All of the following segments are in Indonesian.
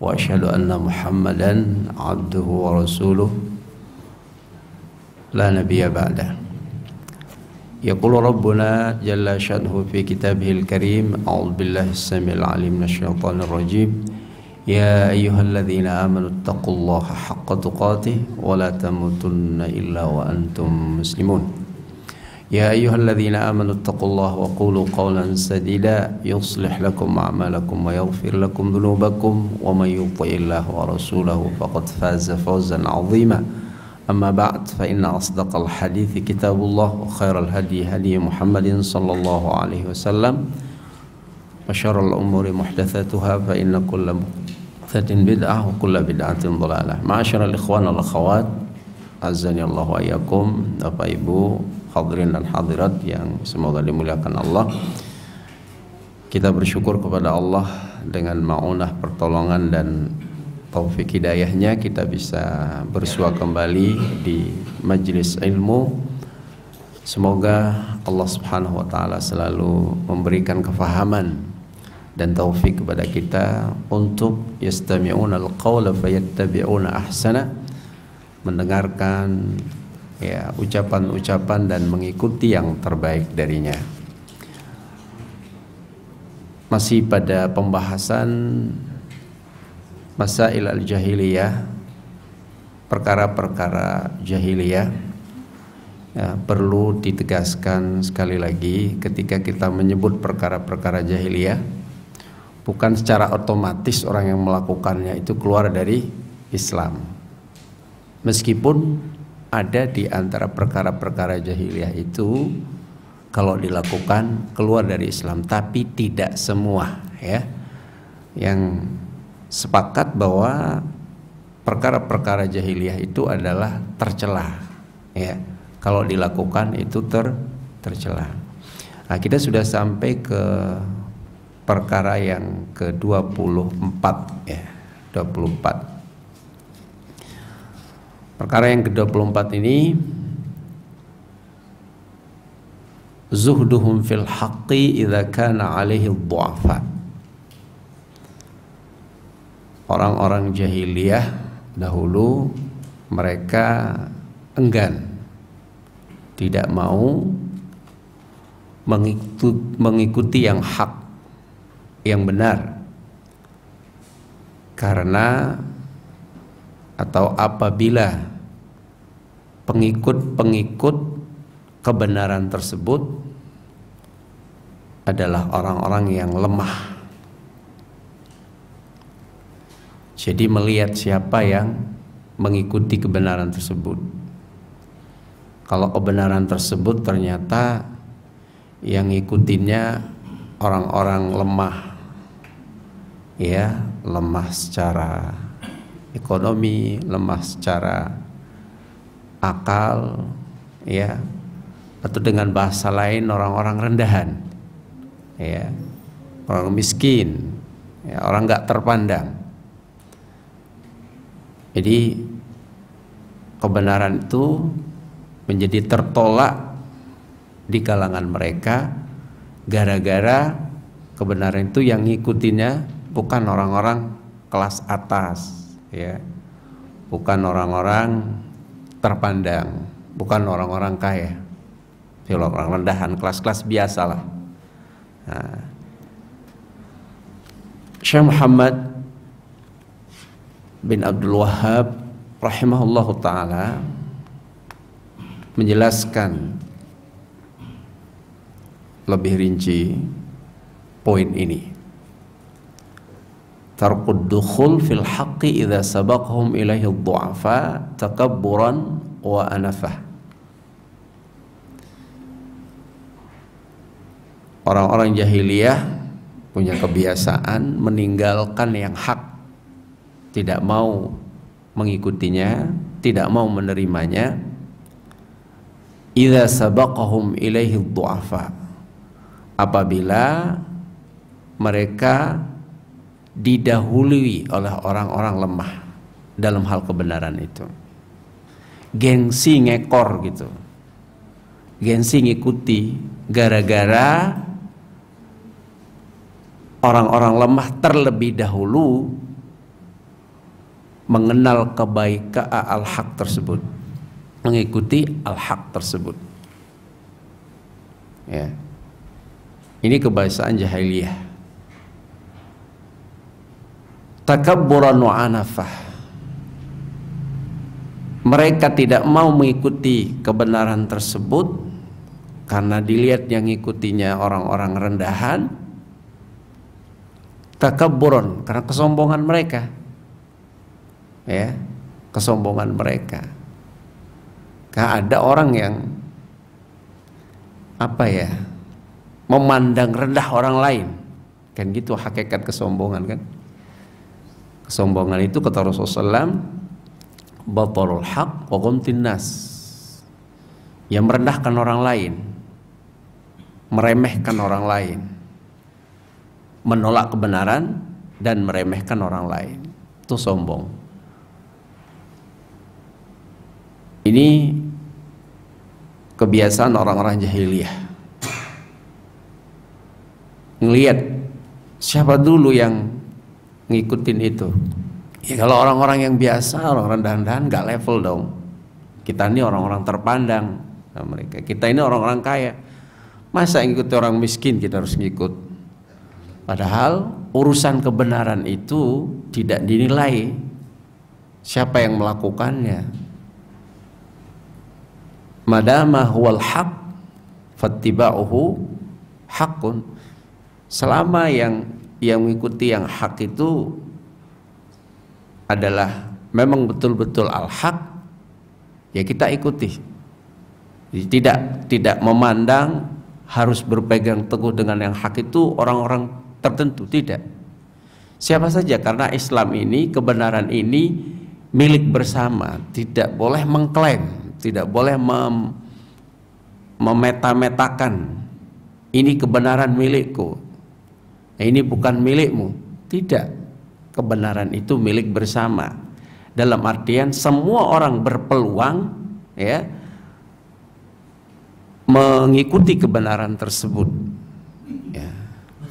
واشهد ان محمدا عبده ورسوله لا نبي بعده يقول ربنا جل شأنه في كتابه الكريم أعوذ بالله السميع العليم من الشيطان الرجيم يا أيها الذين آمنوا اتقوا الله حق تقاته ولا تموتن إلا وأنتم مسلمون يا أيها الذين آمنوا اتقوا الله وقولوا قولا سديدا يصلح لكم أعمالكم ويغفر لكم ذنوبكم ومن يطع الله ورسوله فقد فاز فوزا عظيما أما بعد فإن أصدق الحديث كتاب الله وخير الهدي هدي محمد صلى الله عليه وسلم وشر الأمور محدثاتها فإن كل محدثة بدعة وكل بدعة ضلالة معاشر الإخوان والأخوات أعزني الله وإياكم Bapak إبو hadirin dan hadirat yang semoga dimuliakan Allah kita bersyukur kepada Allah dengan maunah pertolongan dan taufik hidayahnya kita bisa bersua kembali di majelis ilmu semoga Allah subhanahu wa ta'ala selalu memberikan kefahaman dan taufik kepada kita untuk yastami'una al-qawla fayattabi'una ahsana mendengarkan ya ucapan-ucapan dan mengikuti yang terbaik darinya. Masih pada pembahasan masa ilal jahiliyah perkara-perkara jahiliyah ya, perlu ditegaskan sekali lagi ketika kita menyebut perkara-perkara jahiliyah bukan secara otomatis orang yang melakukannya itu keluar dari Islam. Meskipun ada di antara perkara-perkara jahiliyah itu kalau dilakukan keluar dari Islam tapi tidak semua ya yang sepakat bahwa perkara-perkara jahiliyah itu adalah tercela ya kalau dilakukan itu ter tercela nah kita sudah sampai ke perkara yang ke-24 ya 24 Perkara yang ke-24 ini zuhduhum fil haqqi idza kana alaihi dhu'afa. Orang-orang jahiliyah dahulu mereka enggan tidak mau mengikuti, mengikuti yang hak yang benar karena atau apabila pengikut-pengikut kebenaran tersebut adalah orang-orang yang lemah. Jadi melihat siapa yang mengikuti kebenaran tersebut. Kalau kebenaran tersebut ternyata yang ngikutinnya orang-orang lemah. Ya, lemah secara ekonomi, lemah secara akal ya atau dengan bahasa lain orang-orang rendahan ya orang miskin ya, orang nggak terpandang jadi kebenaran itu menjadi tertolak di kalangan mereka gara-gara kebenaran itu yang ngikutinya bukan orang-orang kelas atas ya bukan orang-orang terpandang, bukan orang-orang kaya. Orang-orang ya rendahan, kelas-kelas biasa lah. Nah. Syekh Muhammad bin Abdul Wahab rahimahullah taala menjelaskan lebih rinci poin ini tarqud dukhul fil haqqi idza ilaihi dhu'afa takabburan wa Orang-orang jahiliyah punya kebiasaan meninggalkan yang hak tidak mau mengikutinya, tidak mau menerimanya. Idza sabaqahum ilaihi dhu'afa. Apabila mereka didahului oleh orang-orang lemah dalam hal kebenaran itu. Gengsi ngekor gitu. Gengsi ngikuti gara-gara orang-orang lemah terlebih dahulu mengenal kebaikan ah, al-haq tersebut mengikuti al-haq tersebut ya ini kebiasaan jahiliyah takabburan wa anafah mereka tidak mau mengikuti kebenaran tersebut karena dilihat yang ngikutinya orang-orang rendahan takabburan karena kesombongan mereka ya kesombongan mereka karena ada orang yang apa ya memandang rendah orang lain kan gitu hakikat kesombongan kan kesombongan itu kata Rasulullah SAW batarul haq wa nas yang merendahkan orang lain meremehkan orang lain menolak kebenaran dan meremehkan orang lain itu sombong ini kebiasaan orang-orang jahiliyah ngelihat siapa dulu yang ngikutin itu. Ya kalau orang-orang yang biasa, orang rendahan-rendahan gak level dong. Kita ini orang-orang terpandang sama mereka. Kita ini orang-orang kaya. Masa ngikutin orang miskin kita harus ngikut. Padahal urusan kebenaran itu tidak dinilai siapa yang melakukannya. Madama huwal haq fattiba'uhu hakun. Selama yang yang mengikuti yang hak itu adalah memang betul-betul al hak ya kita ikuti tidak tidak memandang harus berpegang teguh dengan yang hak itu orang-orang tertentu tidak siapa saja karena Islam ini kebenaran ini milik bersama tidak boleh mengklaim tidak boleh mem memeta-metakan ini kebenaran milikku Nah, ini bukan milikmu tidak kebenaran itu milik bersama dalam artian semua orang berpeluang ya mengikuti kebenaran tersebut ya.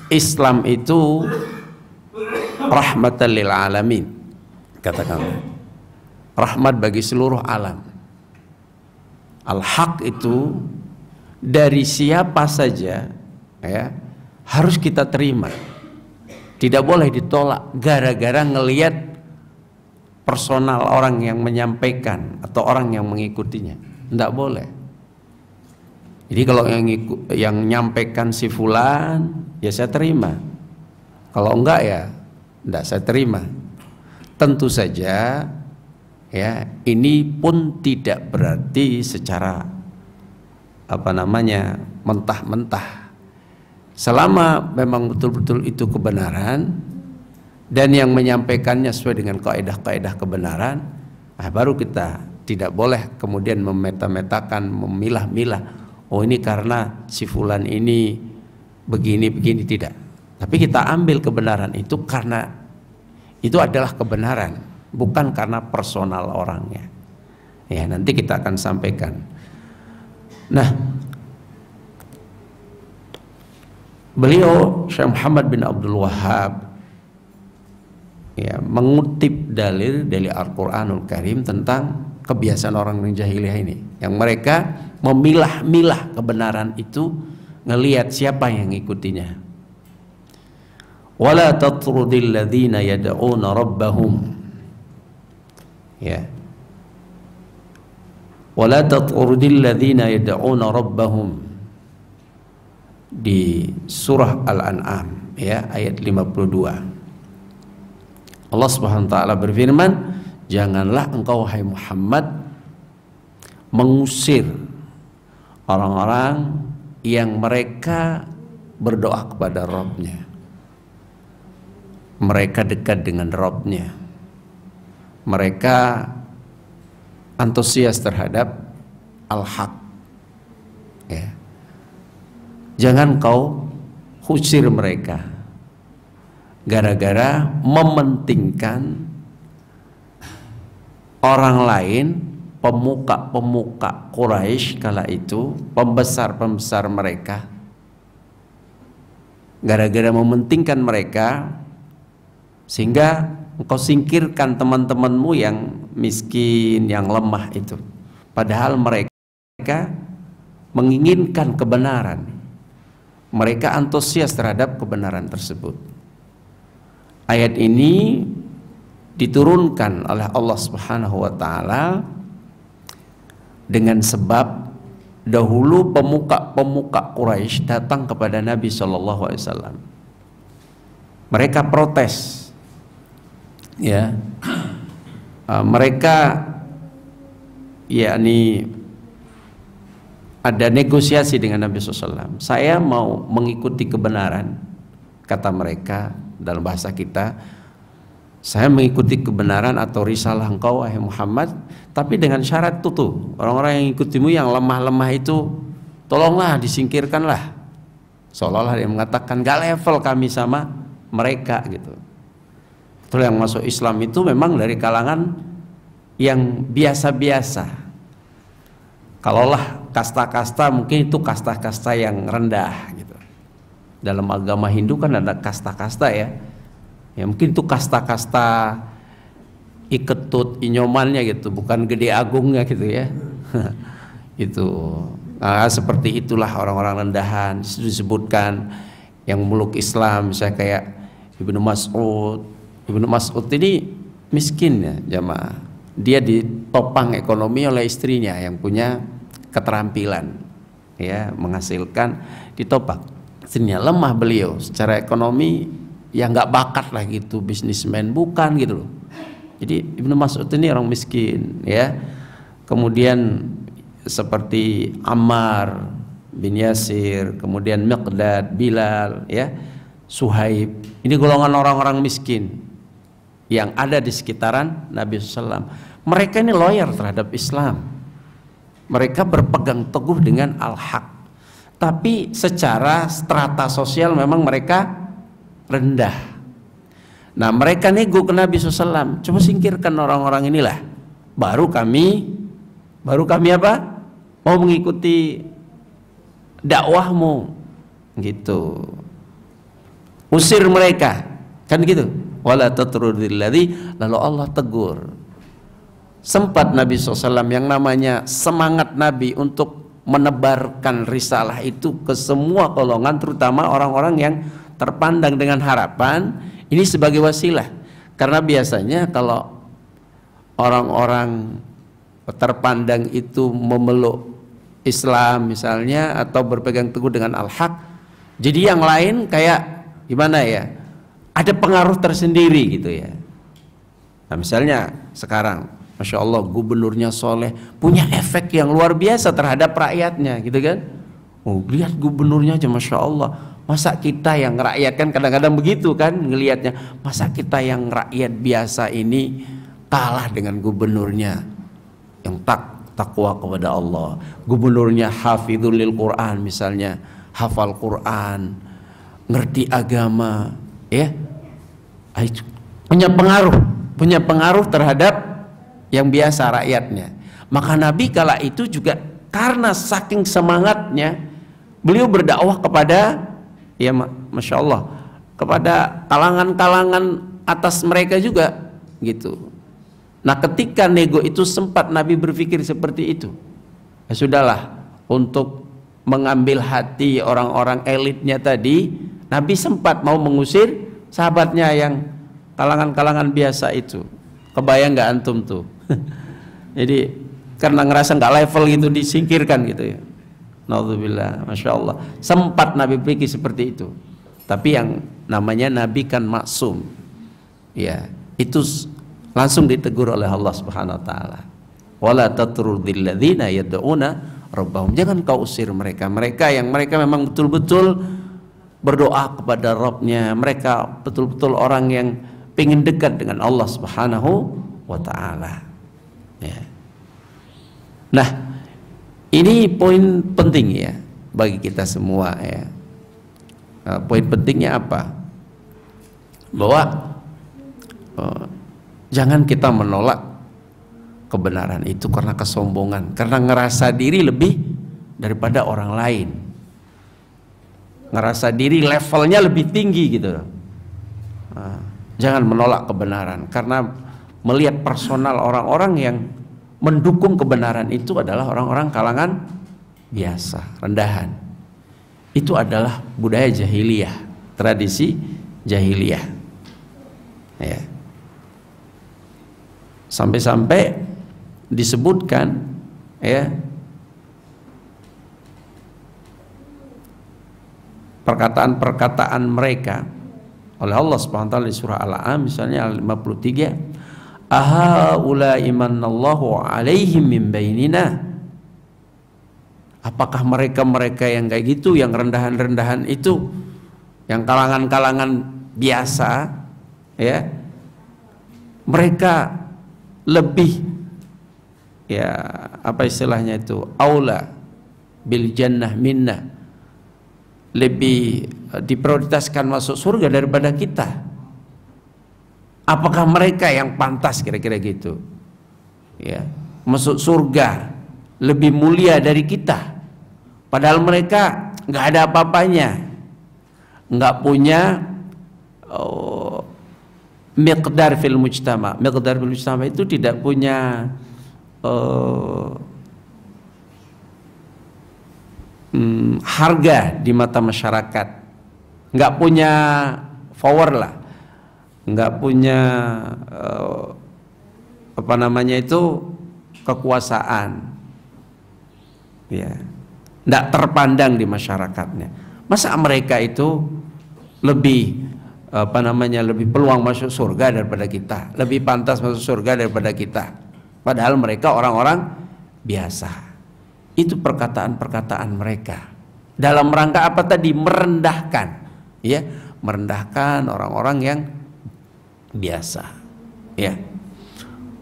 Islam itu rahmatan lil alamin katakan rahmat bagi seluruh alam al-haq itu dari siapa saja ya harus kita terima. Tidak boleh ditolak gara-gara ngeliat personal orang yang menyampaikan atau orang yang mengikutinya. Tidak boleh. Jadi kalau yang ikut, yang nyampaikan si fulan, ya saya terima. Kalau enggak ya enggak saya terima. Tentu saja ya ini pun tidak berarti secara apa namanya mentah-mentah selama memang betul-betul itu kebenaran dan yang menyampaikannya sesuai dengan kaedah-kaedah kebenaran nah baru kita tidak boleh kemudian memeta-metakan memilah-milah oh ini karena si fulan ini begini begini tidak tapi kita ambil kebenaran itu karena itu adalah kebenaran bukan karena personal orangnya ya nanti kita akan sampaikan nah beliau Syekh Muhammad bin Abdul Wahab ya, mengutip dalil dari Al-Quranul Karim tentang kebiasaan orang yang jahiliyah ini yang mereka memilah-milah kebenaran itu ngelihat siapa yang ikutinya. wala tatrudil ladzina yad'una rabbahum ya wala tatrudil ladzina yad'una rabbahum di surah Al-An'am ya ayat 52. Allah Subhanahu wa taala berfirman, "Janganlah engkau hai Muhammad mengusir orang-orang yang mereka berdoa kepada Robnya. Mereka dekat dengan Robnya. Mereka antusias terhadap al-haq. Ya. Jangan kau husir mereka gara-gara mementingkan orang lain pemuka-pemuka Quraisy kala itu, pembesar-pembesar mereka. Gara-gara mementingkan mereka sehingga engkau singkirkan teman-temanmu yang miskin, yang lemah itu. Padahal mereka menginginkan kebenaran mereka antusias terhadap kebenaran tersebut. Ayat ini diturunkan oleh Allah Subhanahu wa taala dengan sebab dahulu pemuka-pemuka Quraisy datang kepada Nabi Shallallahu alaihi wasallam. Mereka protes. Ya. Uh, mereka yakni ada negosiasi dengan Nabi SAW. Saya mau mengikuti kebenaran, kata mereka dalam bahasa kita. Saya mengikuti kebenaran atau risalah engkau, wahai Muhammad, tapi dengan syarat tutup. Orang-orang yang ikutimu yang lemah-lemah itu, tolonglah disingkirkanlah. Seolah-olah dia mengatakan, gak level kami sama mereka gitu. Terus yang masuk Islam itu memang dari kalangan yang biasa-biasa. Kalaulah kasta-kasta mungkin itu kasta-kasta yang rendah gitu. Dalam agama Hindu kan ada kasta-kasta ya. Ya mungkin itu kasta-kasta iketut inyomannya gitu, bukan gede agungnya gitu ya. itu nah, seperti itulah orang-orang rendahan disebutkan yang meluk Islam misalnya kayak Ibnu Mas'ud. Ibnu Mas'ud ini miskin ya jamaah. Dia ditopang ekonomi oleh istrinya yang punya keterampilan ya menghasilkan ditopang sininya lemah beliau secara ekonomi ya nggak bakat lah gitu bisnismen bukan gitu loh jadi Ibnu Mas'ud ini orang miskin ya kemudian seperti Ammar bin Yasir kemudian Miqdad Bilal ya Suhaib ini golongan orang-orang miskin yang ada di sekitaran Nabi SAW mereka ini lawyer terhadap Islam mereka berpegang teguh dengan al-haq. Tapi secara strata sosial memang mereka rendah. Nah mereka nego ke Nabi SAW. Coba singkirkan orang-orang inilah. Baru kami, baru kami apa? Mau mengikuti dakwahmu gitu usir mereka kan gitu wala tatrudilladzi lalu Allah tegur sempat Nabi SAW yang namanya semangat Nabi untuk menebarkan risalah itu ke semua golongan terutama orang-orang yang terpandang dengan harapan ini sebagai wasilah karena biasanya kalau orang-orang terpandang itu memeluk Islam misalnya atau berpegang teguh dengan al-haq jadi yang lain kayak gimana ya ada pengaruh tersendiri gitu ya nah misalnya sekarang Masya Allah gubernurnya soleh punya efek yang luar biasa terhadap rakyatnya gitu kan oh, lihat gubernurnya aja Masya Allah masa kita yang rakyat kan kadang-kadang begitu kan ngelihatnya masa kita yang rakyat biasa ini kalah dengan gubernurnya yang tak takwa kepada Allah gubernurnya hafidhul lil Quran misalnya hafal Quran ngerti agama ya punya pengaruh punya pengaruh terhadap yang biasa rakyatnya. Maka Nabi kala itu juga karena saking semangatnya beliau berdakwah kepada ya masya Allah kepada kalangan-kalangan atas mereka juga gitu. Nah ketika nego itu sempat Nabi berpikir seperti itu. Ya, sudahlah untuk mengambil hati orang-orang elitnya tadi Nabi sempat mau mengusir sahabatnya yang kalangan-kalangan biasa itu. Kebayang nggak antum tuh? jadi karena ngerasa nggak level gitu disingkirkan gitu ya Naudzubillah, masya Allah. Sempat Nabi pergi seperti itu, tapi yang namanya Nabi kan maksum, ya itu langsung ditegur oleh Allah Subhanahu Wa Taala. Wala ya yadouna robbahum. Jangan kau usir mereka. Mereka yang mereka memang betul-betul berdoa kepada Robnya, Mereka betul-betul orang yang pengen dekat dengan Allah Subhanahu wa taala. Ya. Nah, ini poin penting ya bagi kita semua ya. Nah, poin pentingnya apa? Bahwa oh, jangan kita menolak kebenaran itu karena kesombongan, karena ngerasa diri lebih daripada orang lain. Ngerasa diri levelnya lebih tinggi gitu. Nah, jangan menolak kebenaran karena melihat personal orang-orang yang mendukung kebenaran itu adalah orang-orang kalangan biasa, rendahan. Itu adalah budaya jahiliyah, tradisi jahiliyah. Ya. Sampai-sampai disebutkan ya perkataan-perkataan mereka oleh Allah Subhanahu wa taala di surah Al-An'am misalnya 53 imanallahu alaihim min bainina apakah mereka-mereka yang kayak gitu yang rendahan-rendahan itu yang kalangan-kalangan biasa ya mereka lebih ya apa istilahnya itu aula bil jannah minna lebih eh, diprioritaskan masuk surga daripada kita apakah mereka yang pantas kira-kira gitu ya masuk surga lebih mulia dari kita padahal mereka nggak ada apa-apanya nggak punya oh, miqdar fil mujtama miqdar fil mujtama itu tidak punya oh, hmm, harga di mata masyarakat nggak punya power lah nggak punya uh, apa namanya itu kekuasaan ya tidak terpandang di masyarakatnya masa mereka itu lebih apa namanya lebih peluang masuk surga daripada kita lebih pantas masuk surga daripada kita padahal mereka orang-orang biasa itu perkataan-perkataan mereka dalam rangka apa tadi merendahkan ya merendahkan orang-orang yang biasa. Ya.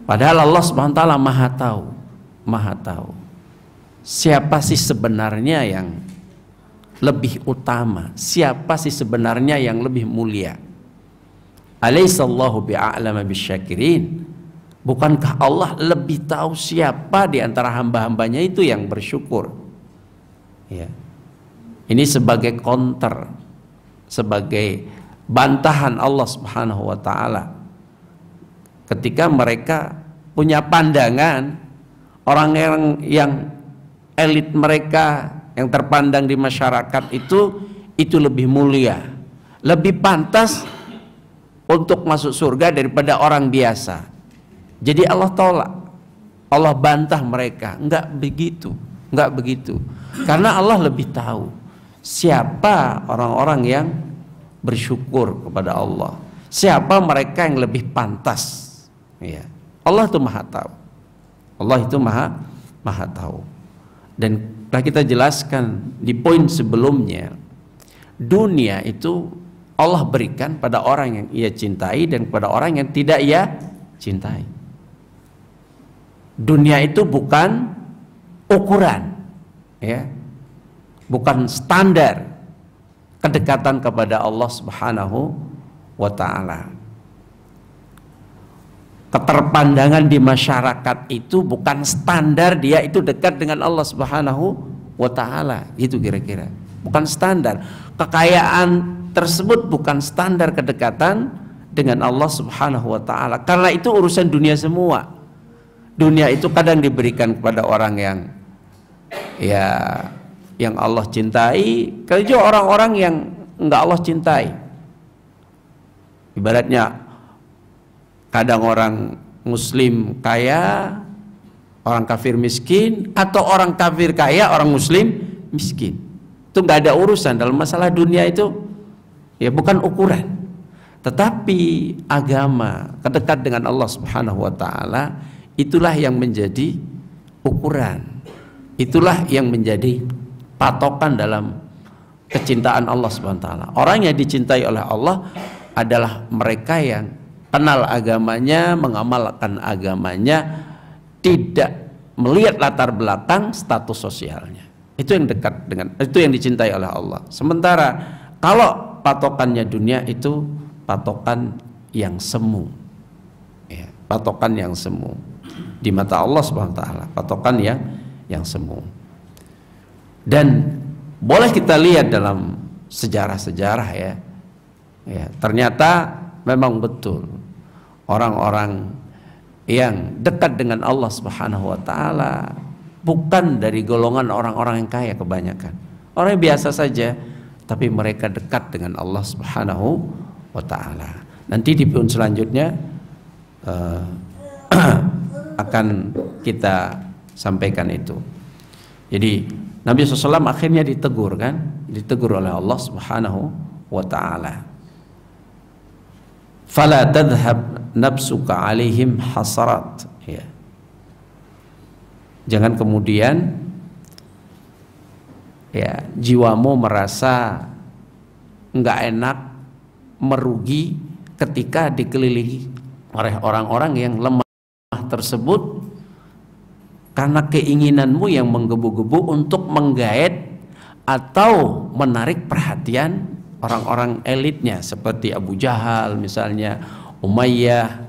Padahal Allah SWT maha tahu, maha tahu. Siapa sih sebenarnya yang lebih utama? Siapa sih sebenarnya yang lebih mulia? Alaihissallahu bi'a'lama bisyakirin. Bukankah Allah lebih tahu siapa di antara hamba-hambanya itu yang bersyukur? Ya. Ini sebagai counter, sebagai bantahan Allah Subhanahu wa taala ketika mereka punya pandangan orang yang, yang elit mereka yang terpandang di masyarakat itu itu lebih mulia, lebih pantas untuk masuk surga daripada orang biasa. Jadi Allah tolak. Allah bantah mereka. Enggak begitu, enggak begitu. Karena Allah lebih tahu siapa orang-orang yang bersyukur kepada Allah. Siapa mereka yang lebih pantas? Ya. Allah itu Maha tahu. Allah itu Maha Maha tahu. Dan telah kita jelaskan di poin sebelumnya, dunia itu Allah berikan pada orang yang ia cintai dan pada orang yang tidak ia cintai. Dunia itu bukan ukuran, ya, bukan standar kedekatan kepada Allah Subhanahu wa taala. Keterpandangan di masyarakat itu bukan standar dia itu dekat dengan Allah Subhanahu wa taala, itu kira-kira. Bukan standar. Kekayaan tersebut bukan standar kedekatan dengan Allah Subhanahu wa taala. Karena itu urusan dunia semua. Dunia itu kadang diberikan kepada orang yang ya yang Allah cintai juga orang-orang yang enggak Allah cintai ibaratnya kadang orang muslim kaya orang kafir miskin atau orang kafir kaya orang muslim miskin itu nggak ada urusan dalam masalah dunia itu ya bukan ukuran tetapi agama kedekat dengan Allah Subhanahu wa taala itulah yang menjadi ukuran itulah yang menjadi patokan dalam kecintaan Allah Subhanahu taala. Orang yang dicintai oleh Allah adalah mereka yang kenal agamanya, mengamalkan agamanya, tidak melihat latar belakang status sosialnya. Itu yang dekat dengan itu yang dicintai oleh Allah. Sementara kalau patokannya dunia itu patokan yang semu. Ya, patokan yang semu di mata Allah Subhanahu taala, patokan yang yang semu. Dan boleh kita lihat dalam sejarah-sejarah ya. ya. Ternyata memang betul orang-orang yang dekat dengan Allah Subhanahu wa taala bukan dari golongan orang-orang yang kaya kebanyakan. Orang yang biasa saja tapi mereka dekat dengan Allah Subhanahu wa taala. Nanti di pun selanjutnya uh, akan kita sampaikan itu. Jadi Nabi SAW akhirnya ditegur kan ditegur oleh Allah Subhanahu wa taala fala tadhhab nafsuka alaihim hasarat ya jangan kemudian ya jiwamu merasa enggak enak merugi ketika dikelilingi oleh orang-orang yang lemah tersebut karena keinginanmu yang menggebu-gebu untuk menggait atau menarik perhatian orang-orang elitnya seperti Abu Jahal misalnya Umayyah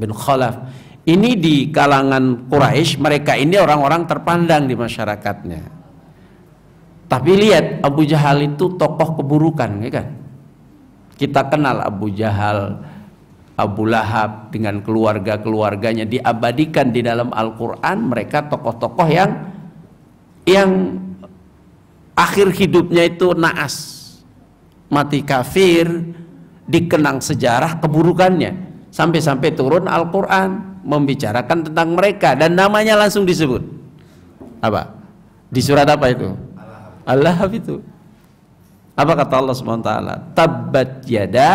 bin Khalaf ini di kalangan Quraisy mereka ini orang-orang terpandang di masyarakatnya tapi lihat Abu Jahal itu tokoh keburukan ya kan kita kenal Abu Jahal Abu Lahab dengan keluarga-keluarganya diabadikan di dalam Al-Qur'an mereka tokoh-tokoh yang yang akhir hidupnya itu naas mati kafir dikenang sejarah keburukannya sampai-sampai turun Al-Qur'an membicarakan tentang mereka dan namanya langsung disebut apa di surat apa itu al itu apa kata Allah SWT tabat yada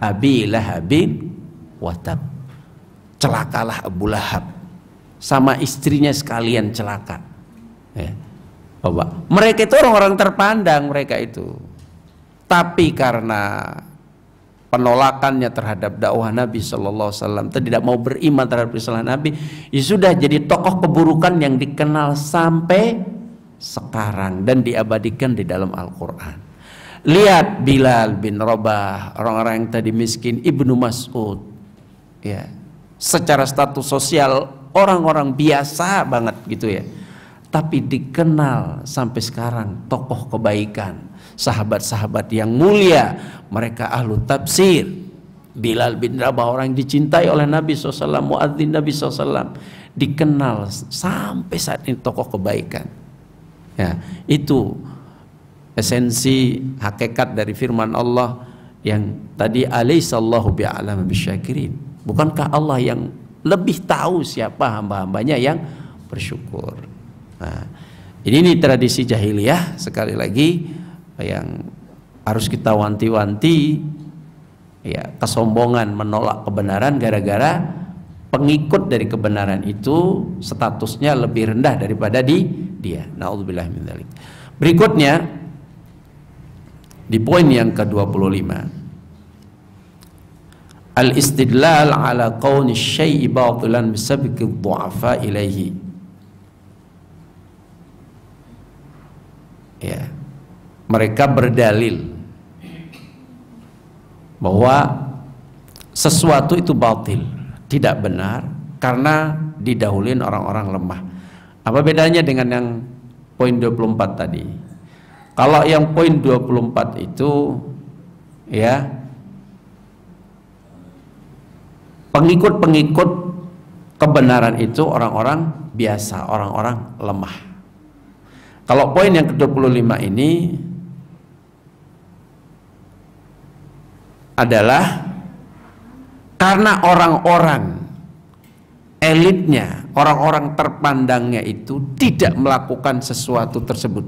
abi lahabin watab. Celakalah Abu Lahab. Sama istrinya sekalian celaka. Ya. Bapak. Mereka itu orang-orang terpandang mereka itu. Tapi karena penolakannya terhadap dakwah Nabi Shallallahu Alaihi tidak mau beriman terhadap Islam Nabi, ya sudah jadi tokoh keburukan yang dikenal sampai sekarang dan diabadikan di dalam Al-Quran. Lihat Bilal bin Rabah orang-orang yang tadi miskin, Ibnu Mas'ud, ya secara status sosial orang-orang biasa banget gitu ya tapi dikenal sampai sekarang tokoh kebaikan sahabat-sahabat yang mulia mereka ahlu tafsir Bilal bin Rabah orang yang dicintai oleh Nabi SAW muadzin Nabi SAW dikenal sampai saat ini tokoh kebaikan ya itu esensi hakikat dari firman Allah yang tadi alaihissallahu bi'alam bisyakirin Bukankah Allah yang lebih tahu siapa hamba-hambanya yang bersyukur? Nah, ini, ini tradisi jahiliyah sekali lagi yang harus kita wanti-wanti ya kesombongan menolak kebenaran gara-gara pengikut dari kebenaran itu statusnya lebih rendah daripada di dia. Nauzubillah min Berikutnya di poin yang ke-25 al istidlal ala qawni syai'i batulan bisabiki du'afa ilaihi ya mereka berdalil bahwa sesuatu itu batil tidak benar karena didahulin orang-orang lemah apa bedanya dengan yang poin 24 tadi kalau yang poin 24 itu ya pengikut-pengikut kebenaran itu orang-orang biasa, orang-orang lemah. Kalau poin yang ke-25 ini adalah karena orang-orang elitnya, orang-orang terpandangnya itu tidak melakukan sesuatu tersebut.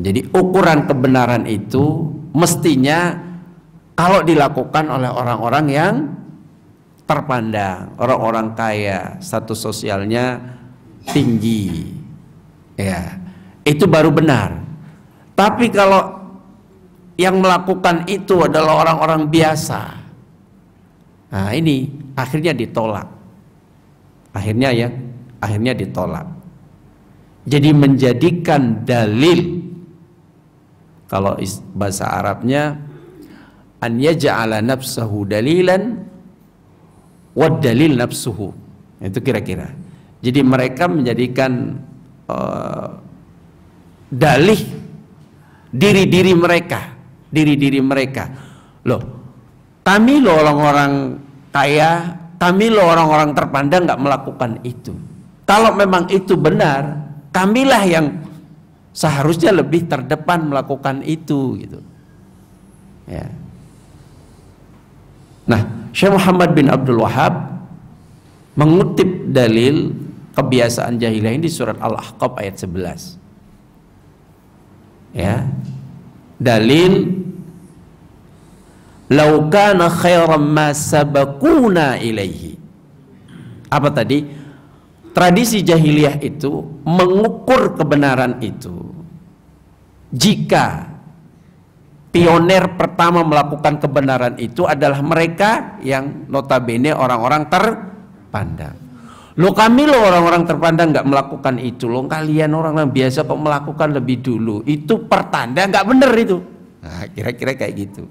Jadi ukuran kebenaran itu mestinya kalau dilakukan oleh orang-orang yang terpandang, orang-orang kaya, status sosialnya tinggi. Ya, itu baru benar. Tapi kalau yang melakukan itu adalah orang-orang biasa. Nah, ini akhirnya ditolak. Akhirnya ya, akhirnya ditolak. Jadi menjadikan dalil kalau bahasa Arabnya an yaj'ala nafsahu dalilan wa dalil nafsuhu itu kira-kira jadi mereka menjadikan uh, dalih diri-diri mereka diri-diri mereka loh kami loh orang-orang kaya kami loh orang-orang terpandang nggak melakukan itu kalau memang itu benar kamilah yang seharusnya lebih terdepan melakukan itu gitu ya Nah, Syekh Muhammad bin Abdul Wahab mengutip dalil kebiasaan jahiliyah ini di surat Al-Ahqaf ayat 11. Ya. Dalil Lau kana khairan ma sabaquna ilaihi. Apa tadi? Tradisi jahiliyah itu mengukur kebenaran itu jika pioner pertama melakukan kebenaran itu adalah mereka yang notabene orang-orang terpandang. Lo kami lo orang-orang terpandang nggak melakukan itu. Lo kalian orang yang biasa kok melakukan lebih dulu. Itu pertanda nggak bener itu. Nah, kira-kira kayak gitu.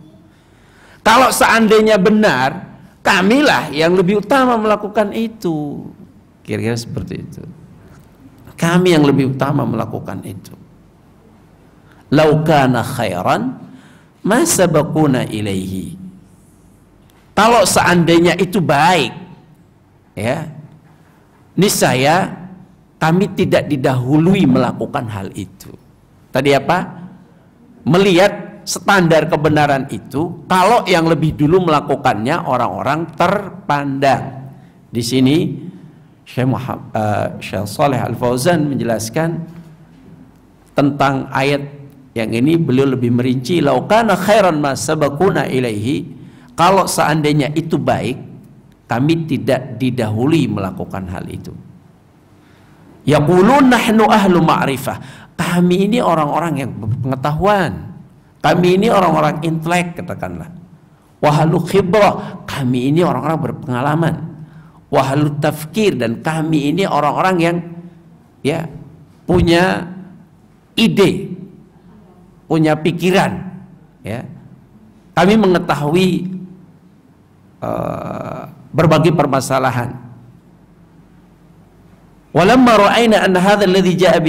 Kalau seandainya benar, kamilah yang lebih utama melakukan itu. Kira-kira seperti itu. Kami yang lebih utama melakukan itu. Laukana khairan masa bakuna ilaihi kalau seandainya itu baik ya niscaya kami tidak didahului melakukan hal itu tadi apa melihat standar kebenaran itu kalau yang lebih dulu melakukannya orang-orang terpandang di sini Syekh Muhammad uh, eh, Syekh Saleh Al Fauzan menjelaskan tentang ayat yang ini beliau lebih merinci laukana khairan masabakuna ilaihi kalau seandainya itu baik kami tidak didahului melakukan hal itu. Yaqulun nahnu ahlu ma'rifah. Kami ini orang-orang yang pengetahuan Kami ini orang-orang intelek katakanlah. Wahalu khibrah, kami ini orang-orang berpengalaman. Wahalu tafkir dan kami ini orang-orang yang ya punya ide punya pikiran ya kami mengetahui uh, berbagai permasalahan walamma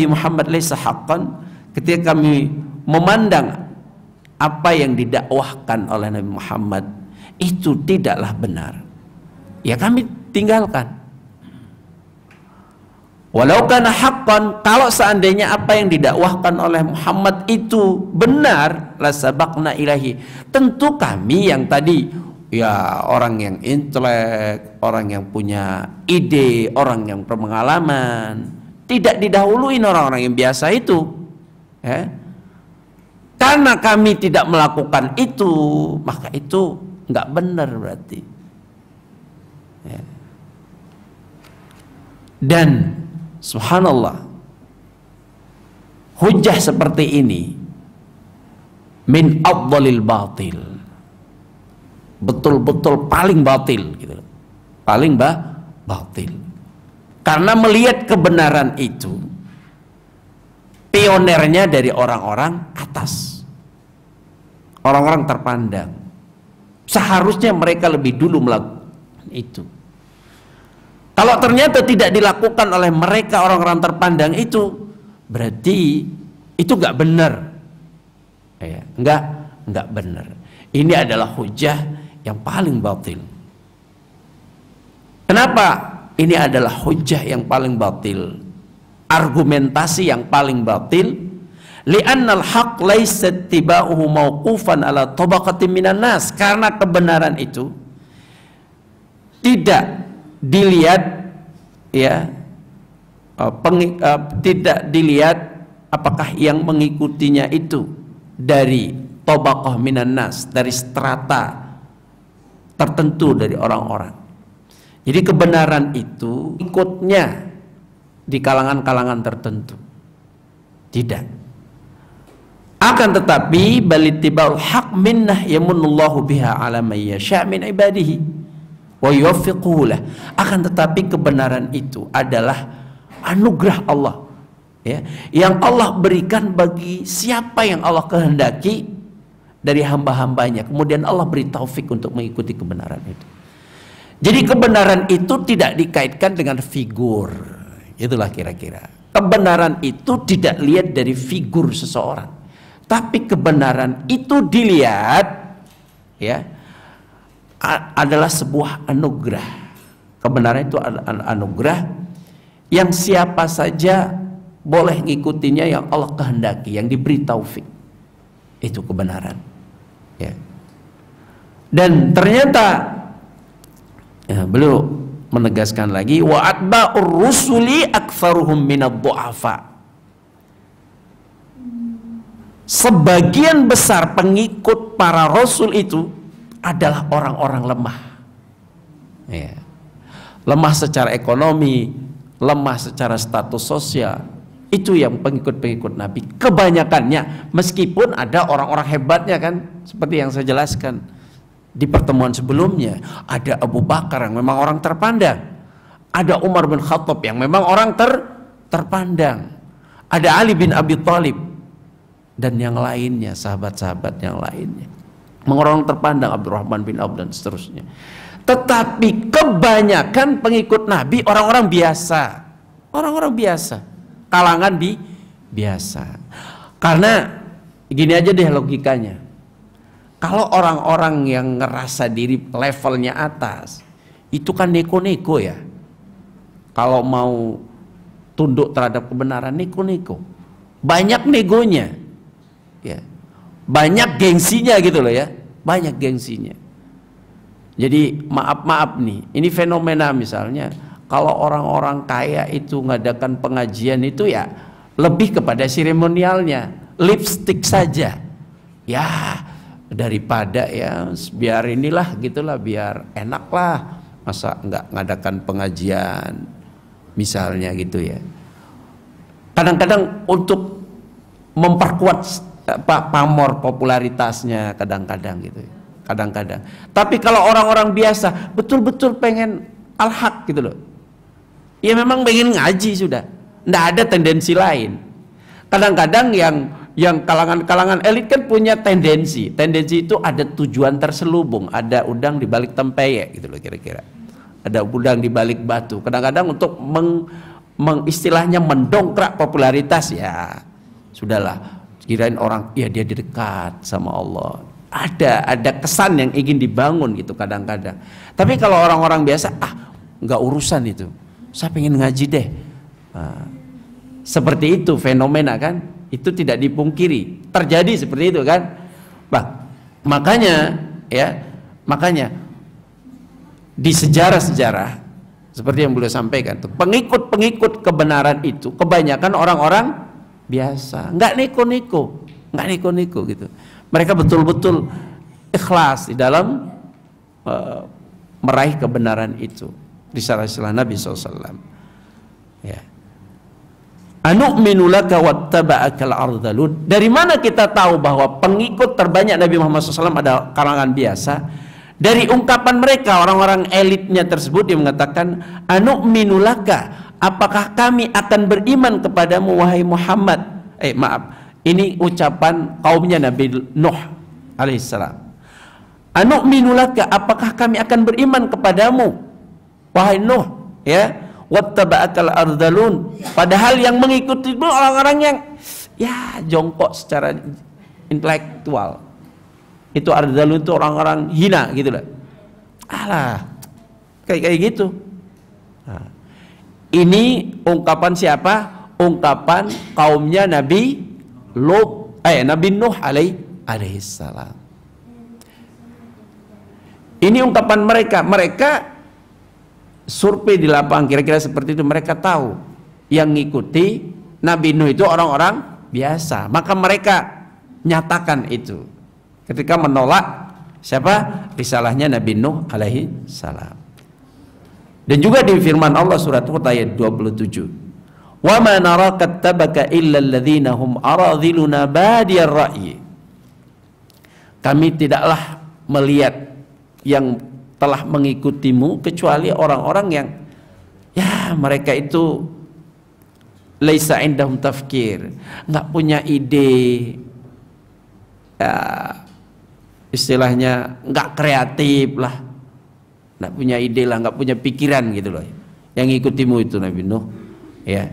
Muhammad laysa ketika kami memandang apa yang didakwahkan oleh Nabi Muhammad itu tidaklah benar ya kami tinggalkan Walau karena hakon, kalau seandainya apa yang didakwahkan oleh Muhammad itu benar, lasabakna ilahi. Tentu kami yang tadi, ya orang yang intelek, orang yang punya ide, orang yang berpengalaman, tidak didahului orang-orang yang biasa itu. Ya. Karena kami tidak melakukan itu, maka itu nggak benar berarti. Ya. Dan Subhanallah. Hujah seperti ini min afdalil batil. Betul-betul paling batil gitu. Paling bah batil. Karena melihat kebenaran itu pionernya dari orang-orang atas. Orang-orang terpandang. Seharusnya mereka lebih dulu melakukan itu. Kalau ternyata tidak dilakukan oleh mereka orang-orang terpandang itu, berarti itu nggak benar. Ya, nggak nggak benar. Ini adalah hujah yang paling batil. Kenapa? Ini adalah hujah yang paling batil. Argumentasi yang paling batil. Li'annal haq laisa tiba'uhu mawqufan ala tabaqatin minan nas. Karena kebenaran itu tidak dilihat ya eh, peng, uh, eh, tidak dilihat apakah yang mengikutinya itu dari tobaqah minan nas dari strata tertentu dari orang-orang jadi kebenaran itu ikutnya di kalangan-kalangan tertentu tidak akan tetapi balitibaul hak minnah yamunullahu biha ala may yasha min ibadihi wa akan tetapi kebenaran itu adalah anugerah Allah ya yang Allah berikan bagi siapa yang Allah kehendaki dari hamba-hambanya kemudian Allah beri taufik untuk mengikuti kebenaran itu jadi kebenaran itu tidak dikaitkan dengan figur itulah kira-kira kebenaran itu tidak lihat dari figur seseorang tapi kebenaran itu dilihat ya adalah sebuah anugerah. Kebenaran itu anugerah yang siapa saja boleh ngikutinya yang Allah kehendaki, yang diberi taufik. Itu kebenaran. Ya. Dan ternyata ya, beliau menegaskan lagi wa atba'ur rusuli aktsaruhum minad du'afa. Sebagian besar pengikut para rasul itu adalah orang-orang lemah. Ya. Lemah secara ekonomi, lemah secara status sosial. Itu yang pengikut-pengikut Nabi. Kebanyakannya, meskipun ada orang-orang hebatnya kan, seperti yang saya jelaskan di pertemuan sebelumnya, ada Abu Bakar yang memang orang terpandang, ada Umar bin Khattab yang memang orang ter terpandang, ada Ali bin Abi Thalib dan yang lainnya, sahabat-sahabat yang lainnya. Mengorong terpandang Abdurrahman bin Auf dan seterusnya. Tetapi kebanyakan pengikut Nabi orang-orang biasa. Orang-orang biasa. Kalangan bi biasa. Karena gini aja deh logikanya. Kalau orang-orang yang ngerasa diri levelnya atas, itu kan neko-neko ya. Kalau mau tunduk terhadap kebenaran, neko-neko. Banyak negonya. Ya banyak gengsinya gitu loh ya banyak gengsinya jadi maaf maaf nih ini fenomena misalnya kalau orang-orang kaya itu ngadakan pengajian itu ya lebih kepada seremonialnya lipstick saja ya daripada ya biar inilah gitulah biar enak lah masa nggak ngadakan pengajian misalnya gitu ya kadang-kadang untuk memperkuat Eh, pak pamor popularitasnya kadang-kadang gitu ya. kadang-kadang tapi kalau orang-orang biasa betul-betul pengen al-haq gitu loh ya memang pengen ngaji sudah ndak ada tendensi lain kadang-kadang yang yang kalangan-kalangan elit kan punya tendensi tendensi itu ada tujuan terselubung ada udang di balik tempeye gitu loh kira-kira ada udang di balik batu kadang-kadang untuk meng, mengistilahnya mendongkrak popularitas ya sudahlah kirain orang ya dia dekat sama Allah ada ada kesan yang ingin dibangun gitu kadang-kadang tapi kalau orang-orang biasa ah nggak urusan itu saya pengen ngaji deh nah, seperti itu fenomena kan itu tidak dipungkiri terjadi seperti itu kan bah makanya ya makanya di sejarah-sejarah seperti yang beliau sampaikan tuh pengikut-pengikut kebenaran itu kebanyakan orang-orang biasa, nggak neko-neko, nggak neko-neko gitu. Mereka betul-betul ikhlas di dalam uh, meraih kebenaran itu di salah-salah Nabi SAW. Ya. Anu'minu laka wattaba'akal ardalun. Dari mana kita tahu bahwa pengikut terbanyak Nabi Muhammad SAW ada kalangan biasa? Dari ungkapan mereka orang-orang elitnya tersebut Dia mengatakan anu'minu laka apakah kami akan beriman kepadamu wahai Muhammad eh maaf ini ucapan kaumnya Nabi Nuh alaihissalam Anu minulaka apakah kami akan beriman kepadamu wahai Nuh ya wattaba'akal ardalun padahal yang mengikuti itu orang-orang yang ya jongkok secara intelektual itu ardalun itu orang-orang hina gitu lah alah kayak kayak gitu nah. Ini ungkapan siapa? Ungkapan kaumnya Nabi Lub, eh Nabi Nuh alaih alaihissalam. Ini ungkapan mereka. Mereka survei di lapangan kira-kira seperti itu mereka tahu yang ngikuti Nabi Nuh itu orang-orang biasa. Maka mereka nyatakan itu ketika menolak siapa risalahnya Nabi Nuh alaihi salam. Dan juga di firman Allah surat Hud ayat 27. Wa ma naraka tabaka illa alladhina hum aradhiluna badiyar ra'yi. Kami tidaklah melihat yang telah mengikutimu kecuali orang-orang yang ya mereka itu laisa indahum tafkir, nggak punya ide. Ya, istilahnya nggak kreatif lah nggak punya ide lah nggak punya pikiran gitu loh yang ikutimu itu Nabi Nuh ya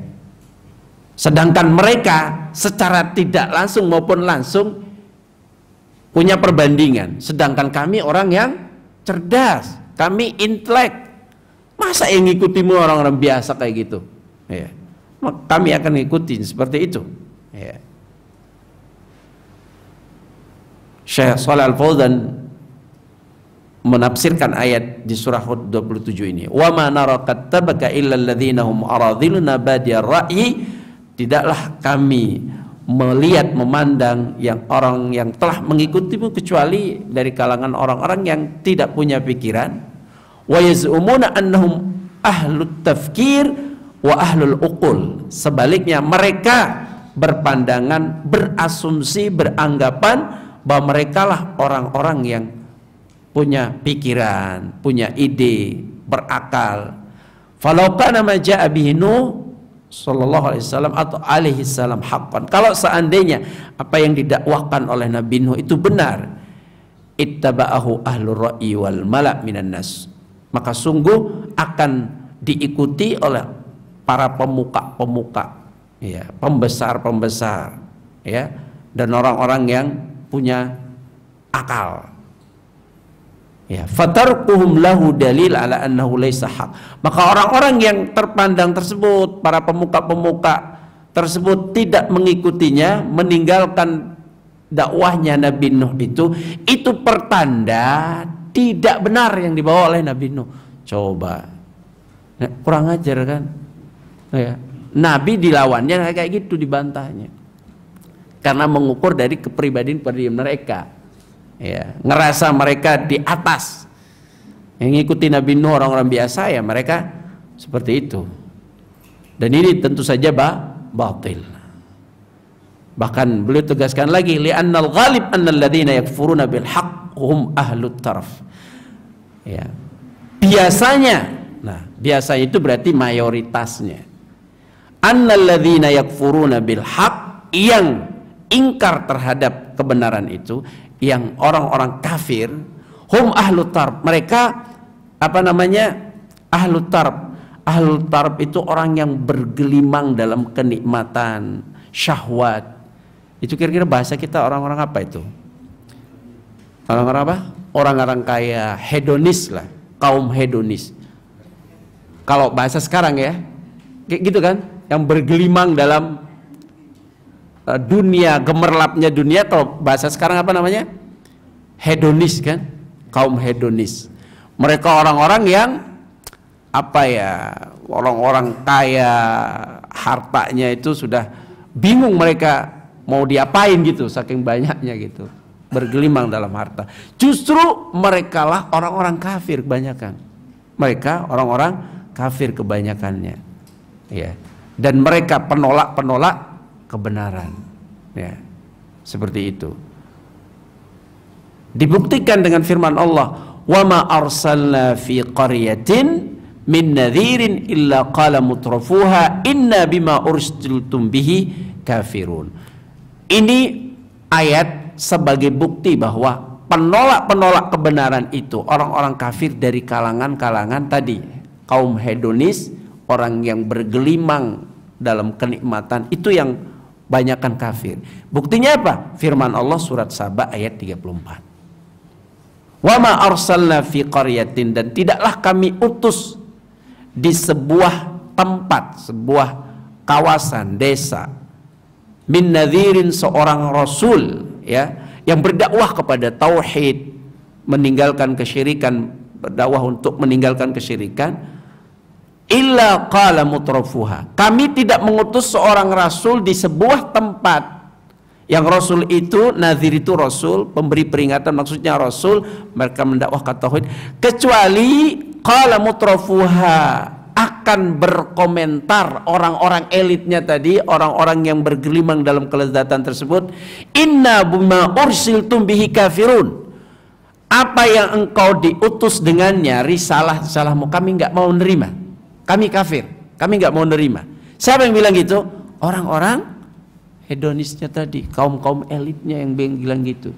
sedangkan mereka secara tidak langsung maupun langsung punya perbandingan sedangkan kami orang yang cerdas kami intelek masa yang ikutimu orang-orang biasa kayak gitu ya kami akan ngikutin seperti itu ya Syekh al Fauzan menafsirkan ayat di surah Hud 27 ini. Wa ma narakat tabaka illa alladzina hum aradhiluna badia ra'yi tidaklah kami melihat memandang yang orang yang telah mengikutimu kecuali dari kalangan orang-orang yang tidak punya pikiran wa yaz'umuna annahum ahlut tafkir wa ahlul uqul sebaliknya mereka berpandangan berasumsi beranggapan bahwa merekalah orang-orang yang punya pikiran, punya ide, berakal. Falau kana ma ja'a bihi sallallahu alaihi wasallam atau alaihi salam haqqan. Kalau seandainya apa yang didakwahkan oleh Nabi Nuh itu benar, ittaba'ahu ahlur ra'i wal mala' minan nas. Maka sungguh akan diikuti oleh para pemuka-pemuka, ya, pembesar-pembesar, ya, dan orang-orang yang punya akal. Ya, fatarquhum lahu dalil ala annahu laysa haq. Maka orang-orang yang terpandang tersebut, para pemuka-pemuka tersebut tidak mengikutinya, meninggalkan dakwahnya Nabi Nuh itu, itu pertanda tidak benar yang dibawa oleh Nabi Nuh. Coba. Nah, kurang ajar kan? Ya. Nabi dilawannya kayak gitu dibantahnya. Karena mengukur dari kepribadian pribadi mereka ya ngerasa mereka di atas yang ngikuti Nabi Nuh orang-orang biasa ya mereka seperti itu dan ini tentu saja bah batil bahkan beliau tegaskan lagi annal ghalib annal ladina yakfuruna bil haqq hum ahlut taraf ya biasanya nah biasanya itu berarti mayoritasnya annal ladina yakfuruna bil haqq yang ingkar terhadap kebenaran itu yang orang-orang kafir hum ahlu tarb mereka apa namanya ahlu tarb ahlu tarb itu orang yang bergelimang dalam kenikmatan syahwat itu kira-kira bahasa kita orang-orang apa itu orang-orang apa orang-orang kaya hedonis lah kaum hedonis kalau bahasa sekarang ya gitu kan yang bergelimang dalam Eh, dunia gemerlapnya dunia atau bahasa sekarang apa namanya hedonis kan kaum hedonis mereka orang-orang yang apa ya orang-orang kaya hartanya itu sudah bingung mereka mau diapain gitu saking banyaknya gitu bergelimang dalam harta justru merekalah orang-orang kafir kebanyakan mereka orang-orang kafir kebanyakannya ya dan mereka penolak-penolak kebenaran. Ya. Seperti itu. Dibuktikan dengan firman Allah, "Wa ma arsalna fi qaryatin min nadhirin illa qala mutrafuha inna bima ursiltum bihi kafirun." Ini ayat sebagai bukti bahwa penolak-penolak kebenaran itu orang-orang kafir dari kalangan-kalangan tadi, kaum hedonis, orang yang bergelimang dalam kenikmatan itu yang banyakkan kafir. Buktinya apa? Firman Allah surat Sabah ayat 34. Wa ma arsalna fi qaryatin dan tidaklah kami utus di sebuah tempat, sebuah kawasan, desa min nadhirin seorang rasul ya yang berdakwah kepada tauhid, meninggalkan kesyirikan, berdakwah untuk meninggalkan kesyirikan illa qala mutrafuha. Kami tidak mengutus seorang rasul di sebuah tempat yang rasul itu nazir itu rasul, pemberi peringatan maksudnya rasul, mereka mendakwahkan tauhid kecuali qala mutrafuha akan berkomentar orang-orang elitnya tadi, orang-orang yang bergelimang dalam kelezatan tersebut, inna buma ursiltum bihi kafirun apa yang engkau diutus dengannya risalah salahmu kami nggak mau nerima kami kafir kami nggak mau nerima siapa yang bilang gitu orang-orang hedonisnya tadi kaum kaum elitnya yang bilang gitu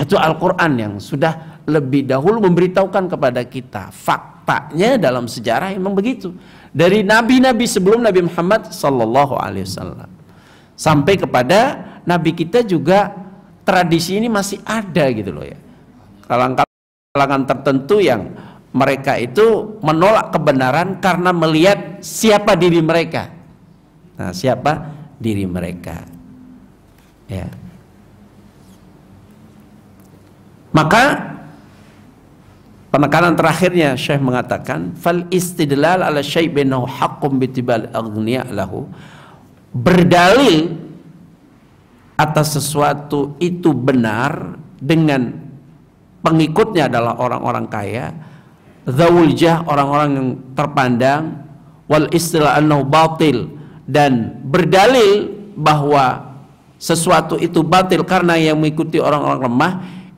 itu Al-Quran yang sudah lebih dahulu memberitahukan kepada kita faktanya dalam sejarah emang begitu dari nabi-nabi sebelum Nabi Muhammad Sallallahu Alaihi Wasallam sampai kepada nabi kita juga tradisi ini masih ada gitu loh ya kalangan kalangan tertentu yang mereka itu menolak kebenaran karena melihat siapa diri mereka. Nah, siapa diri mereka? Ya. Maka penekanan terakhirnya Syekh mengatakan fal istidlal ala syai' binahu haqqum bitibal aghniya lahu berdalil atas sesuatu itu benar dengan pengikutnya adalah orang-orang kaya zawul orang-orang yang terpandang wal istilah annahu batil dan berdalil bahwa sesuatu itu batil karena yang mengikuti orang-orang lemah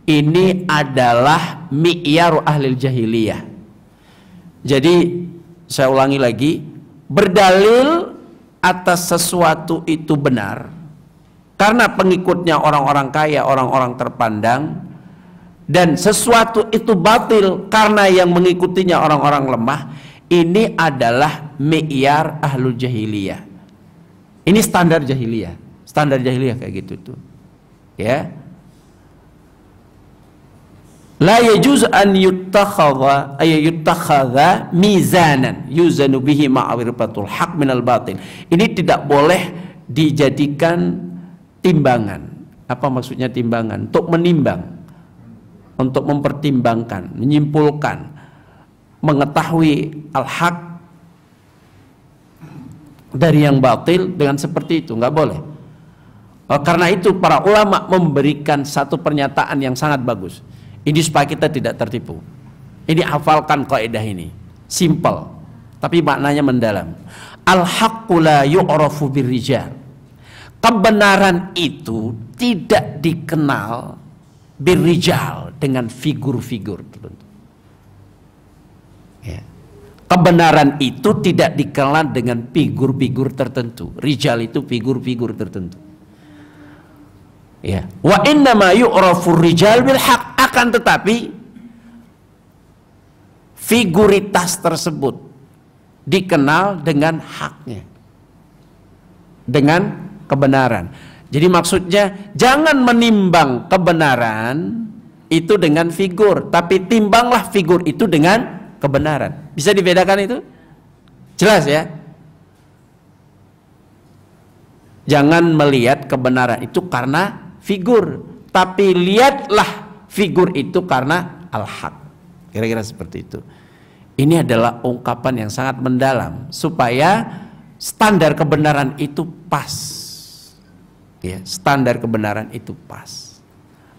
ini adalah mi'yar ahli jahiliyah jadi saya ulangi lagi berdalil atas sesuatu itu benar karena pengikutnya orang-orang kaya, orang-orang terpandang dan sesuatu itu batil karena yang mengikutinya orang-orang lemah ini adalah mi'yar ahlu jahiliyah ini standar jahiliyah standar jahiliyah kayak gitu tuh ya la yajuz an yuttakhadha ay yuttakhadha mizanan yuzanu bihi ma'wirfatul haq minal batil ini tidak boleh dijadikan timbangan apa maksudnya timbangan untuk menimbang untuk mempertimbangkan, menyimpulkan, mengetahui al-haq dari yang batil dengan seperti itu nggak boleh eh, karena itu para ulama memberikan satu pernyataan yang sangat bagus ini supaya kita tidak tertipu ini hafalkan kaidah ini simple tapi maknanya mendalam al haqqu la yu'rafu birrijal kebenaran itu tidak dikenal birrijal dengan figur-figur tertentu. Ya. Kebenaran itu tidak dikelan dengan figur-figur tertentu. Rijal itu figur-figur tertentu. Ya. Wa innama yu'rafu rijal bil haq akan tetapi figuritas tersebut dikenal dengan haknya. Dengan kebenaran. Jadi maksudnya jangan menimbang kebenaran itu dengan figur, tapi timbanglah figur itu dengan kebenaran. Bisa dibedakan itu? Jelas ya? Jangan melihat kebenaran itu karena figur, tapi lihatlah figur itu karena al-haq. Kira-kira seperti itu. Ini adalah ungkapan yang sangat mendalam supaya standar kebenaran itu pas ya standar kebenaran itu pas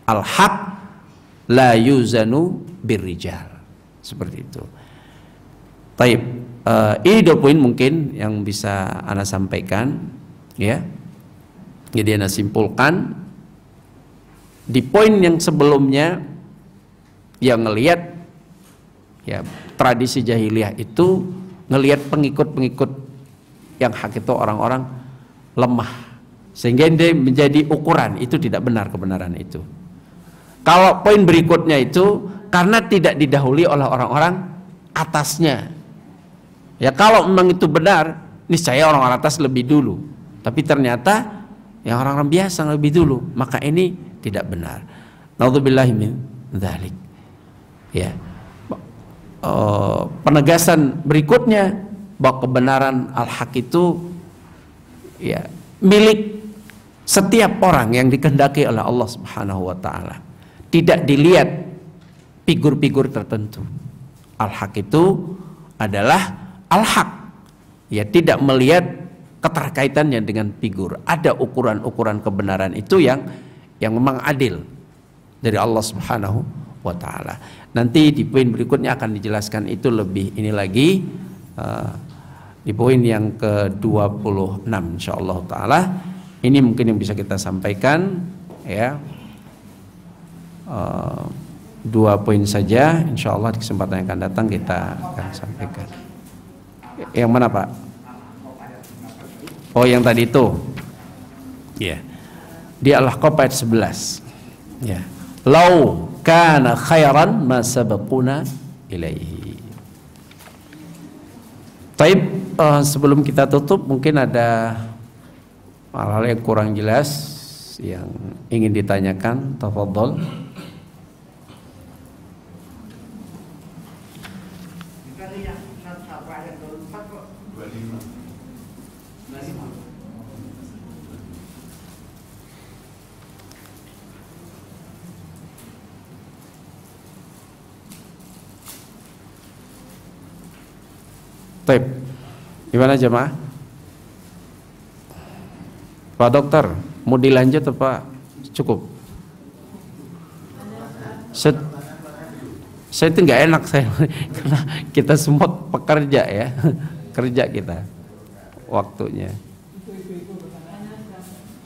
al haq la yuzanu birrijal seperti itu Taib uh, ini dua poin mungkin yang bisa anda sampaikan ya jadi anda simpulkan di poin yang sebelumnya yang ngelihat ya tradisi jahiliyah itu ngelihat pengikut-pengikut yang hak itu orang-orang lemah sehingga dia menjadi ukuran, itu tidak benar kebenaran itu. Kalau poin berikutnya itu karena tidak didahului oleh orang-orang atasnya. Ya kalau memang itu benar, niscaya orang-orang atas lebih dulu. Tapi ternyata yang orang-orang biasa lebih dulu, maka ini tidak benar. Nauzubillahi min dzalik. Ya. Eh, penegasan berikutnya bahwa kebenaran al-haq itu ya milik setiap orang yang dikehendaki oleh Allah Subhanahu wa taala. Tidak dilihat figur-figur tertentu. Al-haq itu adalah al-haq. Ya tidak melihat keterkaitannya dengan figur. Ada ukuran-ukuran kebenaran itu yang yang memang adil dari Allah Subhanahu wa taala. Nanti di poin berikutnya akan dijelaskan itu lebih ini lagi uh, di poin yang ke-26 insyaallah taala ini mungkin yang bisa kita sampaikan ya. Uh, dua poin saja, insya Allah di kesempatan yang akan datang kita akan sampaikan. Yang mana Pak? Oh yang tadi itu, ya. Yeah. Di Allah ahqaf ayat 11. Ya. Yeah. Lau kana khairan bakuna ilaihi. Taib, uh, sebelum kita tutup mungkin ada hal-hal yang kurang jelas yang ingin ditanyakan tafadhol Tip, Gimana jemaah? Pak dokter, mau dilanjut apa cukup? Set saya itu nggak enak saya karena kita semua pekerja ya kerja kita waktunya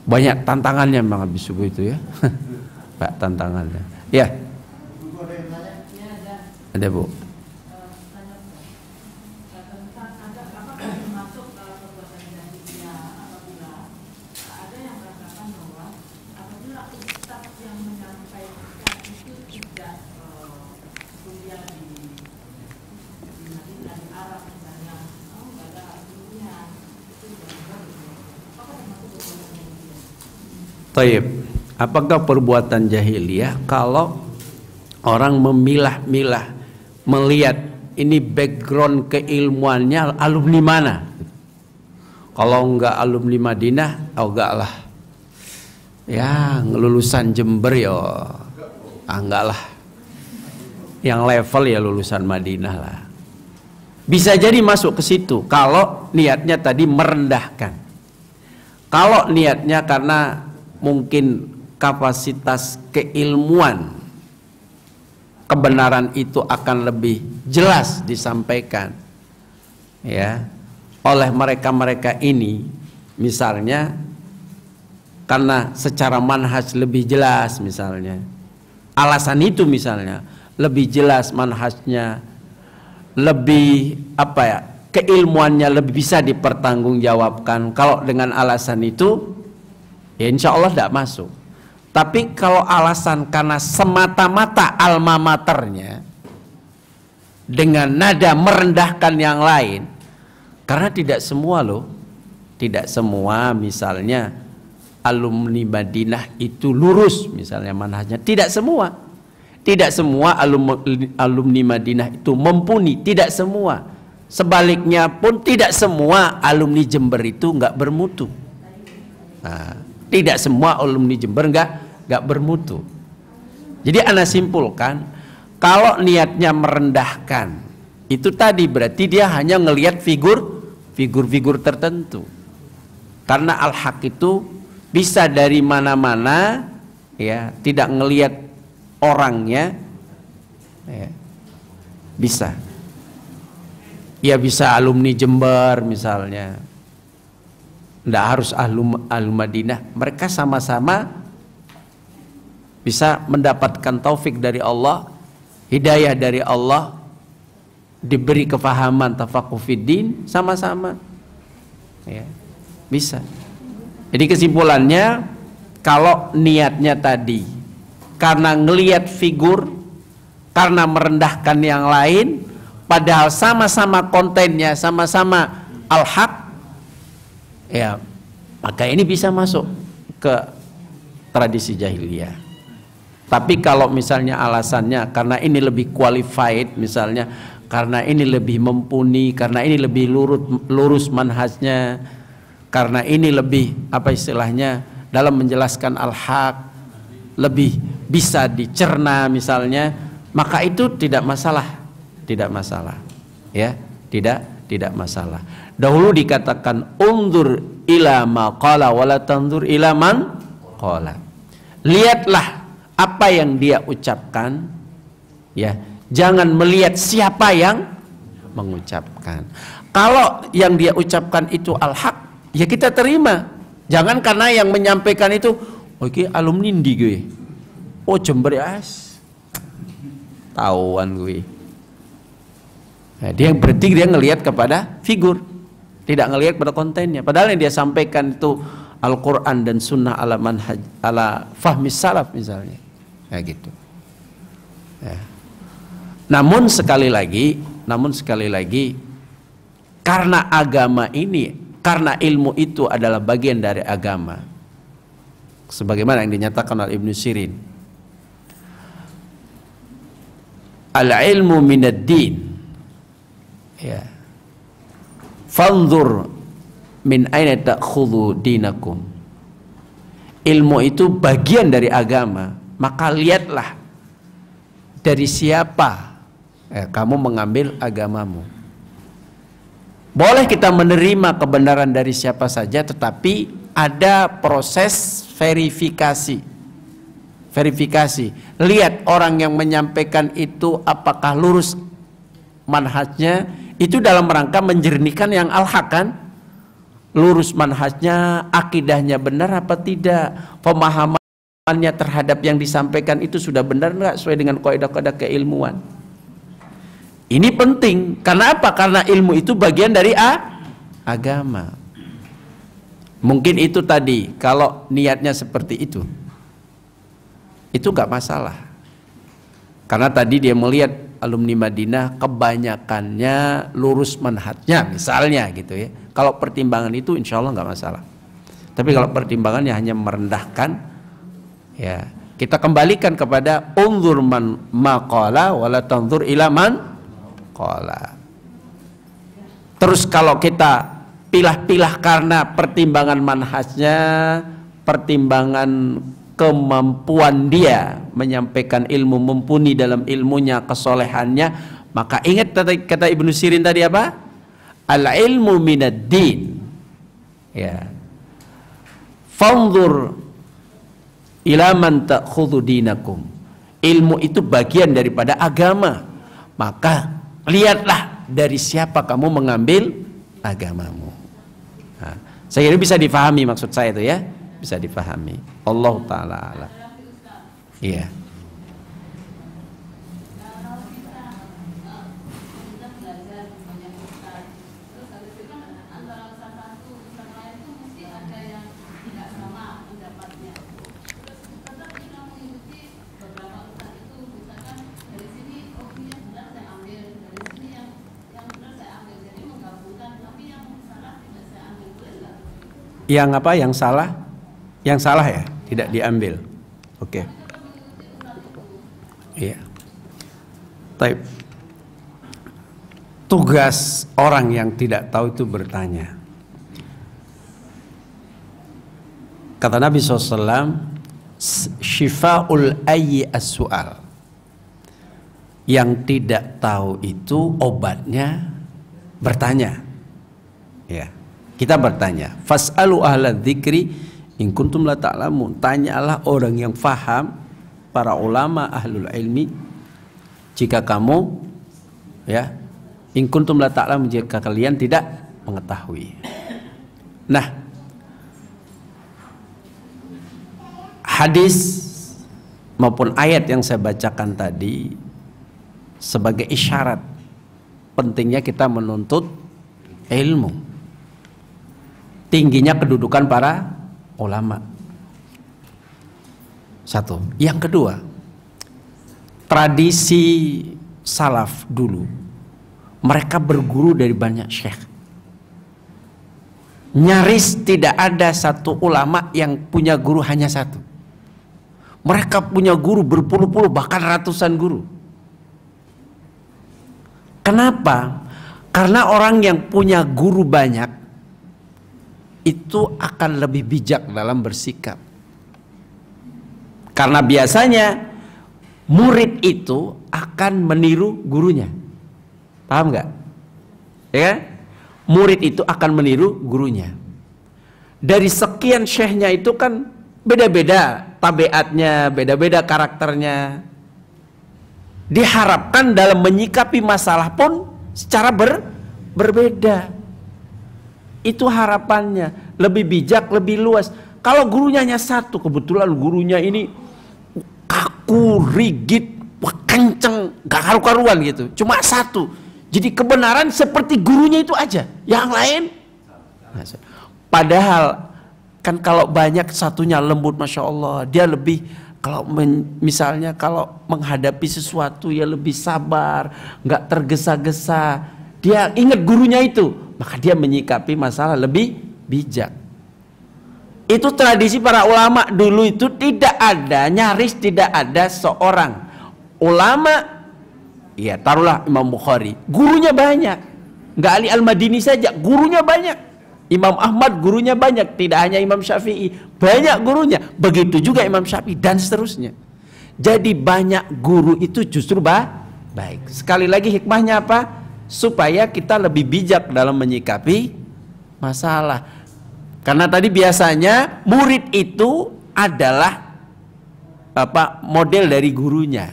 banyak tantangannya memang habis subuh itu ya pak tantangannya ya ada bu Taib. Apakah perbuatan jahiliyah kalau orang memilah-milah melihat ini background keilmuannya alumni mana? Kalau enggak alumni Madinah, oh enggak lah. Ya, lulusan Jember ya. Ah, enggak lah. Yang level ya lulusan Madinah lah. Bisa jadi masuk ke situ kalau niatnya tadi merendahkan. Kalau niatnya karena mungkin kapasitas keilmuan kebenaran itu akan lebih jelas disampaikan ya oleh mereka-mereka ini misalnya karena secara manhaj lebih jelas misalnya alasan itu misalnya lebih jelas manhajnya lebih apa ya keilmuannya lebih bisa dipertanggungjawabkan kalau dengan alasan itu Ya insya Allah tidak masuk. Tapi kalau alasan karena semata-mata alma maternya dengan nada merendahkan yang lain, karena tidak semua loh, tidak semua misalnya alumni Madinah itu lurus misalnya manhajnya, tidak semua. Tidak semua alumni, Madinah itu mumpuni, tidak semua. Sebaliknya pun tidak semua alumni Jember itu nggak bermutu. Nah, tidak semua alumni Jember nggak nggak bermutu. Jadi Anda simpulkan kalau niatnya merendahkan itu tadi berarti dia hanya ngelihat figur figur-figur tertentu. Karena al-haq itu bisa dari mana-mana ya, tidak ngelihat orangnya ya. Bisa. Ya bisa alumni Jember misalnya, tidak harus ahlu, ahlu Madinah mereka sama-sama bisa mendapatkan taufik dari Allah hidayah dari Allah diberi kefahaman tafakufidin sama-sama ya bisa jadi kesimpulannya kalau niatnya tadi karena ngelihat figur karena merendahkan yang lain padahal sama-sama kontennya sama-sama al-haq ya maka ini bisa masuk ke tradisi jahiliyah tapi kalau misalnya alasannya karena ini lebih qualified misalnya karena ini lebih mumpuni karena ini lebih lurut, lurus manhajnya karena ini lebih apa istilahnya dalam menjelaskan al-haq lebih bisa dicerna misalnya maka itu tidak masalah tidak masalah ya tidak tidak masalah Dahulu dikatakan undur ilama kola qala wala tandur ilaman kola Lihatlah apa yang dia ucapkan ya. Jangan melihat siapa yang mengucapkan. Kalau yang dia ucapkan itu al-haq, ya kita terima. Jangan karena yang menyampaikan itu oke oh, okay, alumni di gue. Oh jember as. tahuan gue. Nah, dia berarti dia ngelihat kepada figur tidak ngelihat pada kontennya padahal yang dia sampaikan itu Al-Quran dan Sunnah ala manhaj ala fahmi salaf misalnya ya gitu ya. namun sekali lagi namun sekali lagi karena agama ini karena ilmu itu adalah bagian dari agama sebagaimana yang dinyatakan oleh Ibnu Sirin al ilmu minad din ya yeah Fanzur min aina ta'khudhu dinakum. Ilmu itu bagian dari agama, maka lihatlah dari siapa eh, kamu mengambil agamamu. Boleh kita menerima kebenaran dari siapa saja tetapi ada proses verifikasi verifikasi. Lihat orang yang menyampaikan itu apakah lurus manhajnya, itu dalam rangka menjernihkan yang al-haq kan lurus manhajnya akidahnya benar apa tidak pemahamannya terhadap yang disampaikan itu sudah benar nggak sesuai dengan kaidah-kaidah keilmuan ini penting karena apa karena ilmu itu bagian dari a agama mungkin itu tadi kalau niatnya seperti itu itu nggak masalah karena tadi dia melihat alumni Madinah kebanyakannya lurus manhatnya misalnya gitu ya. Kalau pertimbangan itu insya Allah nggak masalah. Tapi kalau pertimbangannya hanya merendahkan, ya kita kembalikan kepada unzur man maqala wala tanzur ila man qala. Terus kalau kita pilah-pilah karena pertimbangan manhasnya, pertimbangan kemampuan dia menyampaikan ilmu mumpuni dalam ilmunya kesolehannya maka ingat kata Ibnu Sirin tadi apa al ilmu minad din ya fanzur ila man ta'khudhu dinakum ilmu itu bagian daripada agama maka lihatlah dari siapa kamu mengambil agamamu nah, saya kira bisa difahami maksud saya itu ya bisa dipahami. Allah taala alam. Iya. Yang apa? Yang salah? Yang salah ya, tidak diambil. Oke. Okay. Iya. Tugas orang yang tidak tahu itu bertanya. Kata Nabi SAW, Shifa'ul ayyi as-su'al. Yang tidak tahu itu obatnya bertanya. Ya. Kita bertanya. Fas'alu ahla dzikri In kuntum la ta'lamun, tanyalah orang yang faham, para ulama ahlul ilmi, jika kamu ya, in kuntum la ta'lamun jika kalian tidak mengetahui. Nah, hadis maupun ayat yang saya bacakan tadi sebagai isyarat pentingnya kita menuntut ilmu tingginya kedudukan para ulama. Oh, satu. Yang kedua, tradisi salaf dulu mereka berguru dari banyak syekh. Nyaris tidak ada satu ulama yang punya guru hanya satu. Mereka punya guru berpuluh-puluh bahkan ratusan guru. Kenapa? Karena orang yang punya guru banyak itu akan lebih bijak dalam bersikap. Karena biasanya murid itu akan meniru gurunya. Paham nggak? Ya kan? Murid itu akan meniru gurunya. Dari sekian syekhnya itu kan beda-beda tabiatnya, beda-beda karakternya. Diharapkan dalam menyikapi masalah pun secara ber, berbeda itu harapannya. Lebih bijak, lebih luas. Kalau gurunya hanya satu, kebetulan gurunya ini kaku, rigid, kenceng, gak karu-karuan gitu. Cuma satu. Jadi kebenaran seperti gurunya itu aja. Yang lain. Padahal kan kalau banyak satunya lembut, masya Allah, dia lebih kalau men, misalnya kalau menghadapi sesuatu ya lebih sabar, nggak tergesa-gesa dia ingat gurunya itu, maka dia menyikapi masalah lebih bijak. Itu tradisi para ulama dulu itu tidak ada, nyaris tidak ada seorang ulama ya taruhlah Imam Bukhari, gurunya banyak. Enggak Ali Al-Madini saja, gurunya banyak. Imam Ahmad gurunya banyak, tidak hanya Imam Syafi'i, banyak gurunya. Begitu juga Imam Syafi'i dan seterusnya. Jadi banyak guru itu justru bah, baik. Sekali lagi hikmahnya apa? supaya kita lebih bijak dalam menyikapi masalah. Karena tadi biasanya murid itu adalah apa model dari gurunya.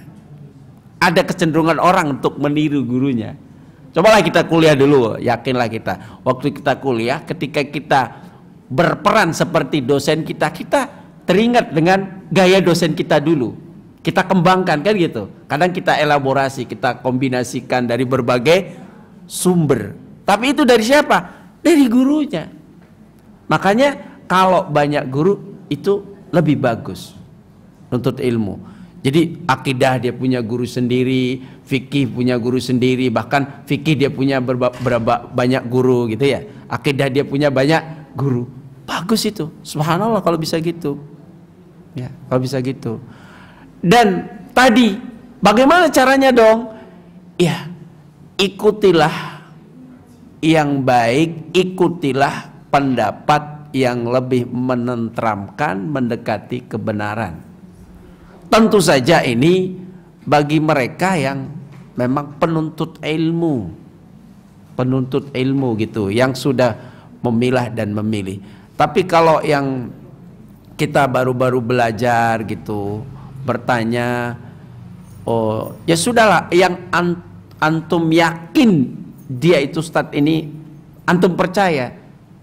Ada kecenderungan orang untuk meniru gurunya. Cobalah kita kuliah dulu, yakinlah kita. Waktu kita kuliah, ketika kita berperan seperti dosen kita, kita teringat dengan gaya dosen kita dulu. Kita kembangkan kan gitu. Kadang kita elaborasi, kita kombinasikan dari berbagai sumber. Tapi itu dari siapa? Dari gurunya. Makanya kalau banyak guru itu lebih bagus untuk ilmu. Jadi akidah dia punya guru sendiri, fikih punya guru sendiri, bahkan fikih dia punya berapa banyak guru gitu ya. Akidah dia punya banyak guru. Bagus itu. Subhanallah kalau bisa gitu. Ya, kalau bisa gitu. Dan tadi bagaimana caranya dong? Ya, ikutilah yang baik, ikutilah pendapat yang lebih menentramkan, mendekati kebenaran. Tentu saja ini bagi mereka yang memang penuntut ilmu, penuntut ilmu gitu, yang sudah memilah dan memilih. Tapi kalau yang kita baru-baru belajar gitu, bertanya, oh ya sudahlah, yang ant antum yakin dia itu stat ini antum percaya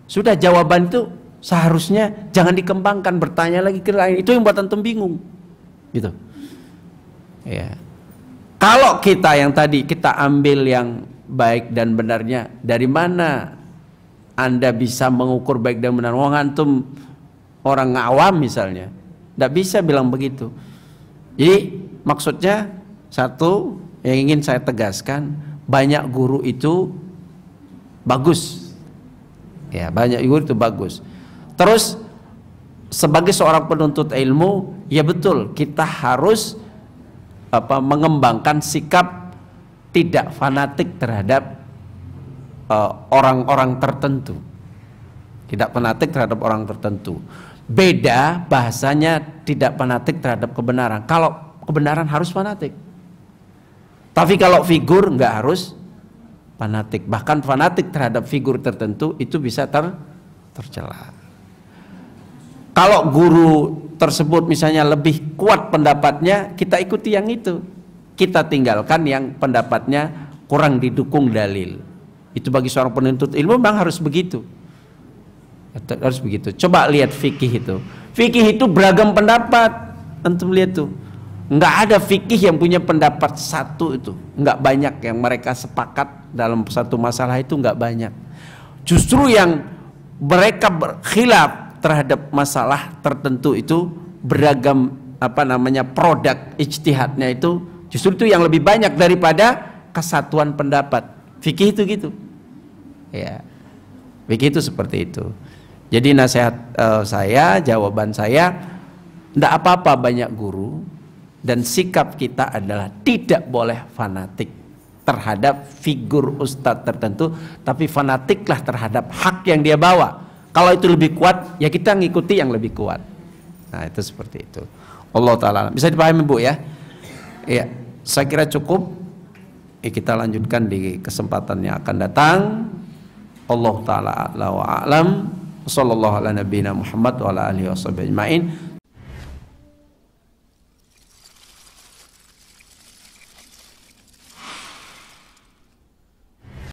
sudah jawaban itu seharusnya jangan dikembangkan bertanya lagi ke lain itu yang buat antum bingung gitu ya kalau kita yang tadi kita ambil yang baik dan benarnya dari mana anda bisa mengukur baik dan benar wong antum orang awam misalnya tidak bisa bilang begitu jadi maksudnya satu yang ingin saya tegaskan banyak guru itu bagus ya banyak guru itu bagus terus sebagai seorang penuntut ilmu ya betul kita harus apa mengembangkan sikap tidak fanatik terhadap eh, orang-orang uh, tertentu tidak fanatik terhadap orang tertentu beda bahasanya tidak fanatik terhadap kebenaran kalau kebenaran harus fanatik tapi kalau figur nggak harus fanatik. Bahkan fanatik terhadap figur tertentu itu bisa ter tercela. Kalau guru tersebut misalnya lebih kuat pendapatnya, kita ikuti yang itu. Kita tinggalkan yang pendapatnya kurang didukung dalil. Itu bagi seorang penuntut ilmu memang harus begitu. Harus begitu. Coba lihat fikih itu. Fikih itu beragam pendapat. Antum lihat tuh nggak ada fikih yang punya pendapat satu itu nggak banyak yang mereka sepakat dalam satu masalah itu nggak banyak justru yang mereka berkhilaf terhadap masalah tertentu itu beragam apa namanya produk ijtihadnya itu justru itu yang lebih banyak daripada kesatuan pendapat fikih itu gitu ya fikih itu seperti itu jadi nasihat uh, saya jawaban saya nggak apa-apa banyak guru dan sikap kita adalah tidak boleh fanatik terhadap figur ustadz tertentu tapi fanatiklah terhadap hak yang dia bawa kalau itu lebih kuat ya kita ngikuti yang lebih kuat nah itu seperti itu Allah taala bisa dipahami Bu ya ya saya kira cukup ya, kita lanjutkan di kesempatan yang akan datang Allah taala wa a'lam sallallahu ala nabiyina Muhammad wa alihi wasallam